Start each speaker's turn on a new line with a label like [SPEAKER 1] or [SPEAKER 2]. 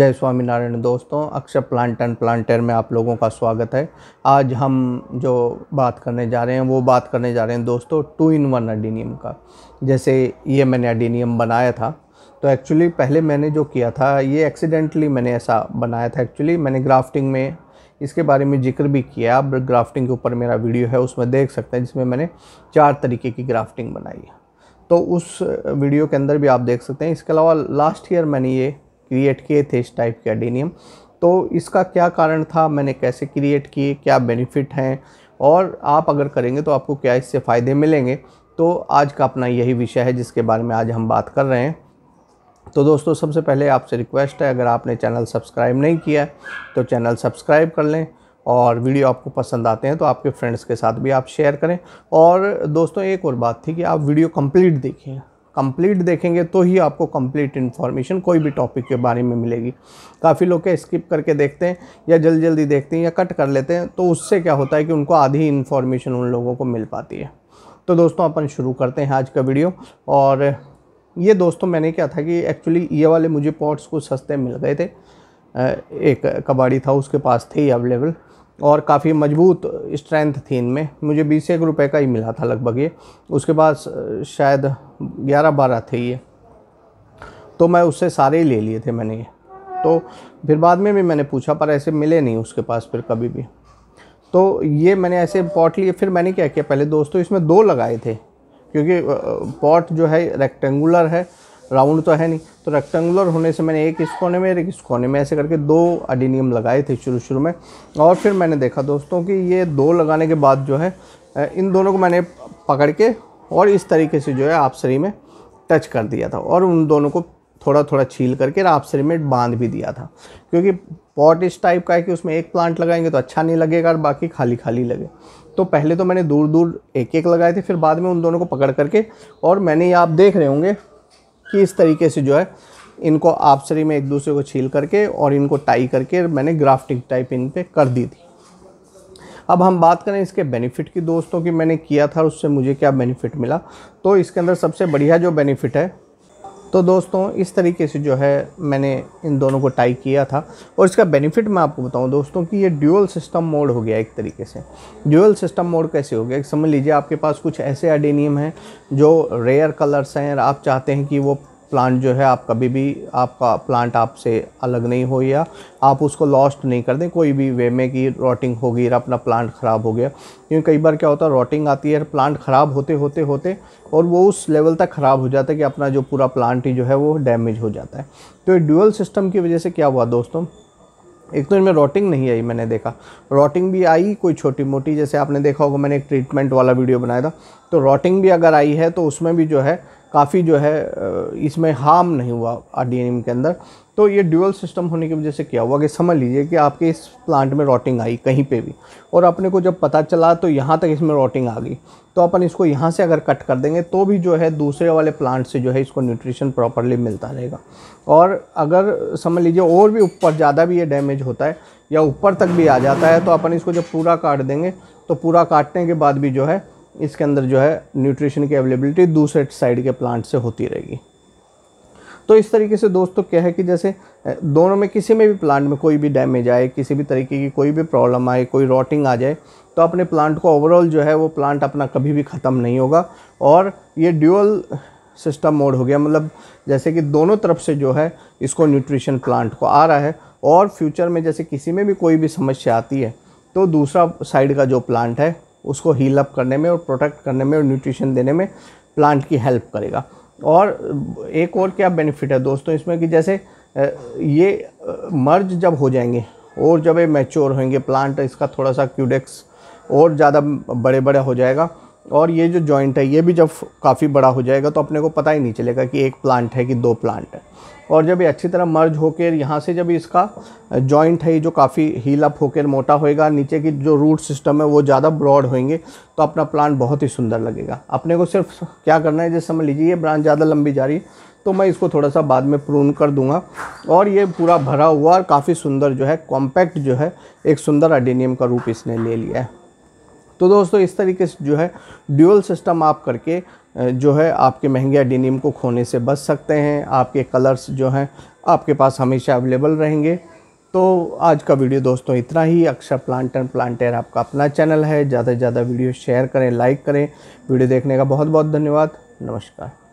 [SPEAKER 1] जय स्वामीनारायण दोस्तों अक्षर प्लांट एंड प्लांटर में आप लोगों का स्वागत है आज हम जो बात करने जा रहे हैं वो बात करने जा रहे हैं दोस्तों टू इन वन अडीनियम का जैसे ये मैंने अडीनियम बनाया था तो एक्चुअली पहले मैंने जो किया था ये एक्सीडेंटली मैंने ऐसा बनाया था एक्चुअली मैंने ग्राफ्टिंग में इसके बारे में जिक्र भी किया आप ग्राफ्टिंग के ऊपर मेरा वीडियो है उसमें देख सकते हैं जिसमें मैंने चार तरीके की ग्राफ्टिंग बनाई है तो उस वीडियो के अंदर भी आप देख सकते हैं इसके अलावा लास्ट ईयर मैंने ये क्रिएट किए थे इस टाइप के एडेनियम तो इसका क्या कारण था मैंने कैसे क्रिएट किए क्या बेनिफिट हैं और आप अगर करेंगे तो आपको क्या इससे फ़ायदे मिलेंगे तो आज का अपना यही विषय है जिसके बारे में आज हम बात कर रहे हैं तो दोस्तों सबसे पहले आपसे रिक्वेस्ट है अगर आपने चैनल सब्सक्राइब नहीं किया है तो चैनल सब्सक्राइब कर लें और वीडियो आपको पसंद आते हैं तो आपके फ्रेंड्स के साथ भी आप शेयर करें और दोस्तों एक और बात थी कि आप वीडियो कंप्लीट देखें कंप्लीट देखेंगे तो ही आपको कंप्लीट इन्फॉर्मेशन कोई भी टॉपिक के बारे में मिलेगी काफ़ी लोग क्या स्किप करके देखते हैं या जल्दी जल्दी देखते हैं या कट कर लेते हैं तो उससे क्या होता है कि उनको आधी इन्फॉर्मेशन उन लोगों को मिल पाती है तो दोस्तों अपन शुरू करते हैं आज का वीडियो और ये दोस्तों मैंने क्या था कि एक्चुअली ये वाले मुझे पॉट्स कुछ सस्ते मिल गए थे एक कबाड़ी था उसके पास थे अवेलेबल और काफ़ी मजबूत स्ट्रेंथ थी इनमें मुझे बीस एक रुपये का ही मिला था लगभग ये उसके बाद शायद ग्यारह बारह थे ये तो मैं उससे सारे ही ले लिए थे मैंने ये तो फिर बाद में भी मैंने पूछा पर ऐसे मिले नहीं उसके पास फिर कभी भी तो ये मैंने ऐसे पॉट लिए फिर मैंने क्या किया पहले दोस्तों इसमें दो लगाए थे क्योंकि पॉट जो है रेक्टेंगुलर है राउंड तो है नहीं तो रेक्टेंगुलर होने से मैंने एक इस कोने में एक इस कोने में ऐसे करके दो अडीनियम लगाए थे शुरू शुरू में और फिर मैंने देखा दोस्तों कि ये दो लगाने के बाद जो है इन दोनों को मैंने पकड़ के और इस तरीके से जो है आपसरी में टच कर दिया था और उन दोनों को थोड़ा थोड़ा छील करके आपसरी में बांध भी दिया था क्योंकि पॉट इस टाइप का है कि उसमें एक प्लांट लगाएंगे तो अच्छा नहीं लगेगा और बाकी खाली खाली लगे तो पहले तो मैंने दूर दूर एक एक लगाए थे फिर बाद में उन दोनों को पकड़ करके और मैंने ये आप देख रहे होंगे कि इस तरीके से जो है इनको आपसरी में एक दूसरे को छील करके और इनको टाई करके मैंने ग्राफ्टिंग टाइप इन पर कर दी थी अब हम बात करें इसके बेनिफिट की दोस्तों की मैंने किया था उससे मुझे क्या बेनिफिट मिला तो इसके अंदर सबसे बढ़िया जो बेनिफिट है तो दोस्तों इस तरीके से जो है मैंने इन दोनों को टाई किया था और इसका बेनिफिट मैं आपको बताऊं दोस्तों कि ये ड्यूअल सिस्टम मोड हो गया एक तरीके से ड्यूअल सिस्टम मोड कैसे हो गया समझ लीजिए आपके पास कुछ ऐसे एडेनियम हैं जो रेयर कलर्स हैं और आप चाहते हैं कि वो प्लांट जो है आप कभी भी आपका प्लांट आपसे अलग नहीं हो या आप उसको लॉस्ट नहीं कर दें कोई भी वे में कि रॉटिंग हो गई अपना प्लांट ख़राब हो गया क्योंकि कई बार क्या होता है रॉटिंग आती है प्लांट ख़राब होते होते होते और वो उस लेवल तक ख़राब हो जाता है कि अपना जो पूरा प्लांट ही जो है वो डैमेज हो जाता है तो ड्यूअल सिस्टम की वजह से क्या हुआ दोस्तों एक तो इनमें रॉटिंग नहीं आई मैंने देखा रॉटिंग भी आई कोई छोटी मोटी जैसे आपने देखा होगा मैंने एक ट्रीटमेंट वाला वीडियो बनाया था तो रॉटिंग भी अगर आई है तो उसमें भी जो है काफ़ी जो है इसमें हार्म नहीं हुआ आर डी के अंदर तो ये ड्यूअल सिस्टम होने की वजह से क्या हुआ कि समझ लीजिए कि आपके इस प्लांट में रॉटिंग आई कहीं पे भी और अपने को जब पता चला तो यहाँ तक इसमें रॉटिंग आ गई तो अपन इसको यहाँ से अगर कट कर देंगे तो भी जो है दूसरे वाले प्लांट से जो है इसको न्यूट्रिशन प्रॉपरली मिलता रहेगा और अगर समझ लीजिए और भी ऊपर ज़्यादा भी ये डैमेज होता है या ऊपर तक भी आ जाता है तो अपन इसको जब पूरा काट देंगे तो पूरा काटने के बाद भी जो है इसके अंदर जो है न्यूट्रिशन की अवेलेबिलिटी दूसरे साइड के प्लांट से होती रहेगी तो इस तरीके से दोस्तों क्या है कि जैसे दोनों में किसी में भी प्लांट में कोई भी डैमेज आए किसी भी तरीके की कोई भी प्रॉब्लम आए कोई रॉटिंग आ जाए तो अपने प्लांट को ओवरऑल जो है वो प्लांट अपना कभी भी ख़त्म नहीं होगा और ये ड्यूअल सिस्टम मोड हो गया मतलब जैसे कि दोनों तरफ से जो है इसको न्यूट्रिशन प्लांट को आ रहा है और फ्यूचर में जैसे किसी में भी कोई भी समस्या आती है तो दूसरा साइड का जो प्लांट है उसको हील अप करने में और प्रोटेक्ट करने में और न्यूट्रिशन देने में प्लांट की हेल्प करेगा और एक और क्या बेनिफिट है दोस्तों इसमें कि जैसे ये मर्ज जब हो जाएंगे और जब ये मैच्योर होंगे प्लांट इसका थोड़ा सा क्यूडेक्स और ज़्यादा बड़े बड़े हो जाएगा और ये जो जॉइंट है ये भी जब काफ़ी बड़ा हो जाएगा तो अपने को पता ही नहीं चलेगा कि एक प्लांट है कि दो प्लांट है और जब ये अच्छी तरह मर्ज होकर यहाँ से जब इसका जॉइंट है ये जो काफ़ी हील अप होकर मोटा होएगा नीचे की जो रूट सिस्टम है वो ज़्यादा ब्रॉड होएंगे तो अपना प्लांट बहुत ही सुंदर लगेगा अपने को सिर्फ क्या करना है जैसे समझ लीजिए ये ब्रांच ज़्यादा लंबी जा रही है तो मैं इसको थोड़ा सा बाद में प्रून कर दूंगा और ये पूरा भरा हुआ और काफ़ी सुंदर जो है कॉम्पैक्ट जो है एक सुंदर अडेनियम का रूप इसने ले लिया है तो दोस्तों इस तरीके से जो है ड्यूअल सिस्टम आप करके जो है आपके महंगे डिनिम को खोने से बच सकते हैं आपके कलर्स जो हैं आपके पास हमेशा अवेलेबल रहेंगे तो आज का वीडियो दोस्तों इतना ही अक्षर प्लांट एंड प्लांटेर आपका अपना चैनल है ज़्यादा से ज़्यादा वीडियो शेयर करें लाइक करें वीडियो देखने का बहुत बहुत धन्यवाद नमस्कार